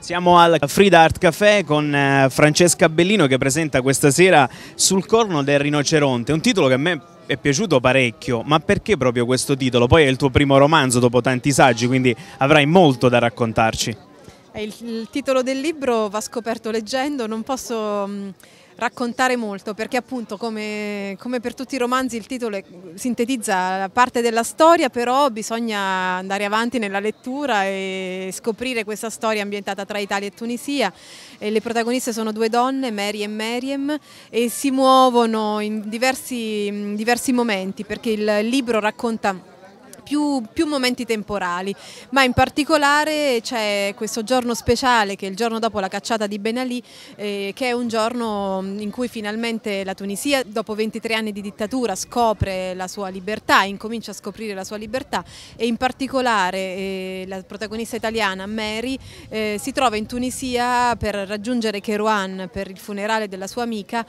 Siamo al Free Art Café con eh, Francesca Bellino che presenta questa sera Sul corno del rinoceronte, un titolo che a me è piaciuto parecchio, ma perché proprio questo titolo? Poi è il tuo primo romanzo dopo tanti saggi, quindi avrai molto da raccontarci. Il, il, titolo del libro va scoperto leggendo, non posso mh, mm, raccontare molto perché appunto come, come, per tutti i romanzi il titolo è, sintetizza la parte della storia, però bisogna andare avanti nella lettura e scoprire questa storia ambientata tra Italia e Tunisia. E le protagoniste sono due donne, Mary e Meriem, e si muovono in diversi, in mm, diversi momenti perché il libro racconta più, più, momenti temporali, ma in particolare c'è questo giorno speciale che è il giorno dopo la cacciata di Ben Ali, eh, che è un giorno mm, in cui finalmente la Tunisia, dopo 23 anni di dittatura, scopre la sua libertà, incomincia a scoprire la sua libertà e in particolare eh, la protagonista italiana Mary eh, si trova in Tunisia per raggiungere Kerouan per il funerale della sua amica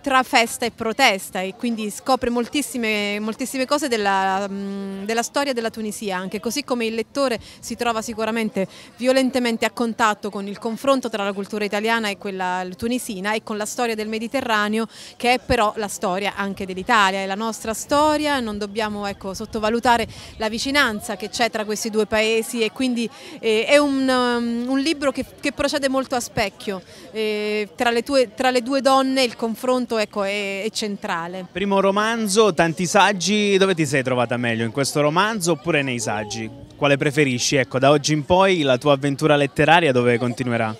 tra festa e protesta e quindi scopre moltissime, moltissime cose della, mm, della nella storia della Tunisia anche, così come il lettore si trova sicuramente violentemente a contatto con il confronto tra la cultura italiana e quella tunisina e con la storia del Mediterraneo che è però la storia anche dell'Italia, è la nostra storia, non dobbiamo ecco, sottovalutare la vicinanza che c'è tra questi due paesi e quindi eh, è un, um, un, libro che, che procede molto a specchio, eh, tra, le tue, tra, le due donne il confronto ecco, è, è centrale. Primo romanzo, tanti saggi, dove ti sei trovata meglio in questo questo romanzo oppure nei saggi? Quale preferisci? Ecco, da oggi in poi la tua avventura letteraria dove continuerà?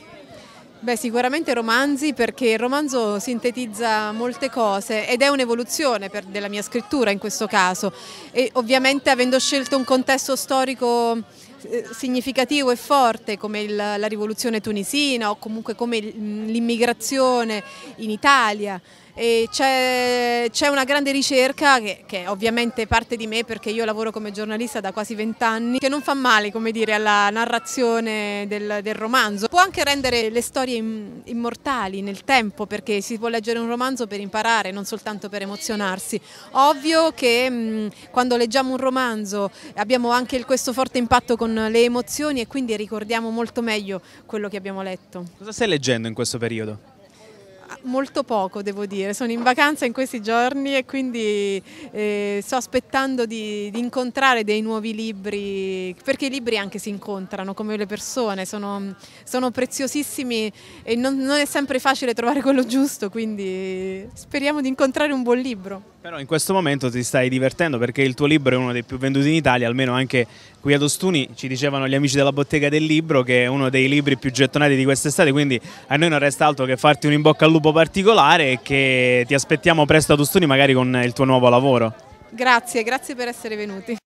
Beh, sicuramente romanzi perché il romanzo sintetizza molte cose ed è un'evoluzione della mia scrittura in questo caso e ovviamente avendo scelto un contesto storico eh, significativo e forte come il, la rivoluzione tunisina o comunque come mm, l'immigrazione in Italia c'è una grande ricerca che, che, è ovviamente parte di me perché io lavoro come giornalista da quasi vent'anni che non fa male come dire alla narrazione del, del romanzo può anche rendere le storie im, immortali nel tempo perché si può leggere un romanzo per imparare non soltanto per emozionarsi ovvio che mh, mm, quando leggiamo un romanzo abbiamo anche questo forte impatto con con le emozioni e quindi ricordiamo molto meglio quello che abbiamo letto. Cosa stai leggendo in questo periodo? Ah, molto poco devo dire, sono in vacanza in questi giorni e quindi eh, sto aspettando di, di, incontrare dei nuovi libri, perché i libri anche si incontrano come le persone, sono, sono preziosissimi e non, non è sempre facile trovare quello giusto, quindi speriamo di incontrare un buon libro. Però in questo momento ti stai divertendo perché il tuo libro è uno dei più venduti in Italia, almeno anche qui ad Ostuni ci dicevano gli amici della bottega del libro che è uno dei libri più gettonati di quest'estate, quindi a noi non resta altro che farti un in bocca al lupo particolare e che ti aspettiamo presto ad Ostuni magari con il tuo nuovo lavoro. Grazie, grazie per essere venuti.